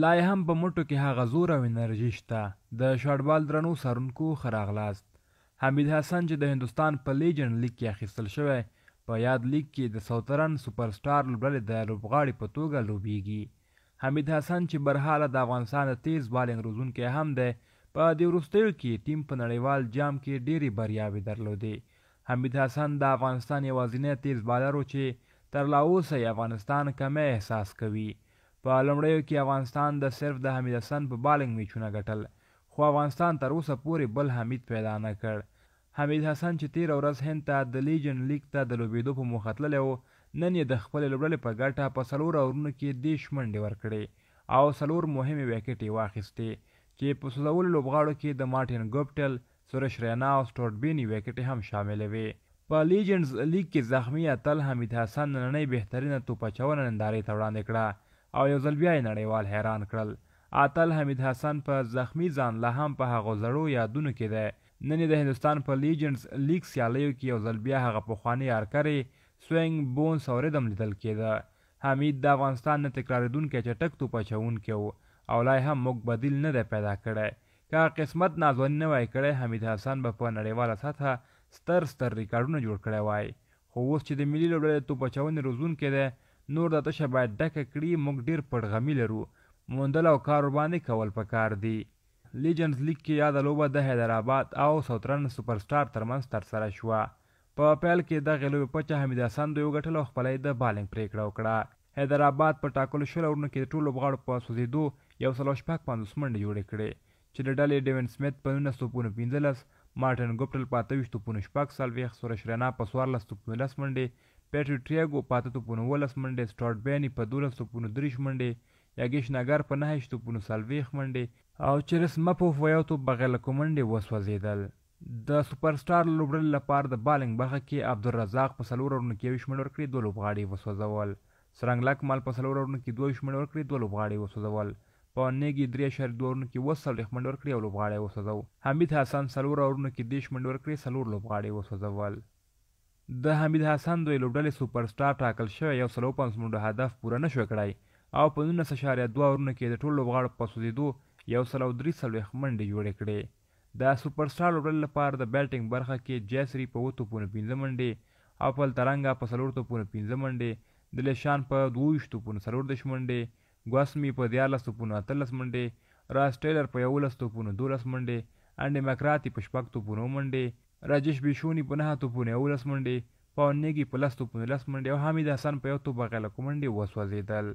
لا یې هم په مټو کې هغه زور او انرژي شته د شاړبال درنو سرونکو ښه راغلاست حمید حسن چې د هندوستان په لیجن لیګ کې اخیستل شوی په یاد لیګ کې د سوترن سپر سټار لوبډلې د لوبغاړي په توګه لوبیږي حمید حسن چې برحاله د افغانستان د تیز بالینګ روزونکی هم دی په دې وروستیو کې ټیم په نړیوال جام کې ډېرې بریاوې درلودې حمید حسن د افغانستان یوازینی تیز بالر و چې تر لاوسه افغانستان کمی احساس کوي په لومړیو کې افغانستان د صرف د حمید حسن په بالنګ میچونه ګټل خو افغانستان تر اوسه پورې بل حمید پیدا نه کړ حمید حسن چې تیر ورځ هند ته د لیجن لیگ ته د لوبېدو په موخه تللی و نن یې د خپلې لوبډلې په ګټه په څلور اورونو کې دېرش منډې ورکړې او څلور مهمې ویکټې واخیستې چې په سوځولو لوبغاړو کې د مارټین ګوپټل سورش رینا او سټوټ بینی ویکټې هم شاملې وې په لیجنډز لیګ کې زخمی اتل حمید حسن نننۍ بهترینه توپ اچونه نندارې ته وړاندې کړه او یو ځل بیا یې نړیوال حیران کړل اتل حمید حسن په زخمی ځان لا هم په هغو زړو یادونو کې دی نن د هندستان په لیجنډز لیګ سیالیو کې یو ځل بیا هغه پخوانی یارکرې سوینګ بونس او ریدم لیدل کېده حمید د افغانستان نه تکرارېدونکی چټک توپ اچوونکی و او لا هم موږ بدیل نه دی پیدا کړی که قسمت نازونی نه وای کړی حمید حسن به په نړیواله سطحه ستر ستر ریکارډونه جوړ کړی وای خو اوس چې د ملي لوبډلې توپ اچونې روزونکی دی نور دا تشه باید ډکه کړي موږ ډیر پړغمي لرو موندل او کار باندې کول پکار دی لیجنز لیګ کې یاده لوبه د حیدرآباد او سوترن سپر سټار ترمنځ ترسره شوه په پیل کې دغه لوبې پچه حمید حسن دوی وګټل او خپلې د بالینګ پریکړه وکړه حیدرآباد په ټاکلو شل اورونو کې ټول لوبغاړو په سوزیدو یو سل شپږ پنځوس منډې جوړې کړې چې د ډلې ډیون سمیت په نولس توپونو پنځلس مارټن ګوپټل په اتهویشت توپونو شپږ څلوېښت سورش رینا په څوارلس توپونو لس منډې پیټر ټریاګو په اتو توپونو اوولس منډې سټاټ بیانې په دولس توپونو دېرش منډې یاګیش ناګر په نهه هیشت توپونو څلوېښت منډې او چرس مپوف په یو توپ بغیر له کومنډې وسوځېدل د سوپر سټار لوبډل لپاره د بالنګ برخه کې عبدالرزاق په څلور اورونو کې یوویشت منډې ورکړې دوه لوبغاړي وسوځول سرنګ لکمال په څلور اورونو کې دوه ویشت منډې ورکړې دوه لوبغاړي وسوځول په نیګي درې اشاریه دوه اورونو کې اوس څلوېښت منډې ورکړې یو لوبغاړی وسوځو حمید حسن څلور اورونو کې دېرش منډې ورکړې څلور لوبغاړي وسوځول د حمید حسن دوی لوبډلې سوپر سټار ټاکل شوی یو سلو پنځه منډو هدف پوره نه شو کړی او په نولس اعشاریه دوه اورونو کې د ټولو لوبغاړو په سوځېدو یو سل او درې څلوېښت منډې جوړې کړې د سوپر سټار لوبډلې لپاره د بیټینګ برخه کې جیسری په اووه توپونو پنځه منډې اپل ترنګا په څلور توپونو پنځه منډې دلیشان په دوه توپونو څلوردېرش منډې ګواسمي په دیارلس توپونو اتلس منډې راس ټیلر په یولس توپونو دولس منډې انډي مکراتی په شپږ توپونو منډې راجش بيشوني په نهه توپونو یولس منډې پاونیګي په لس توپونو لس منډې او حامد حسن په یو توپ غلکو منډې وسوځېدل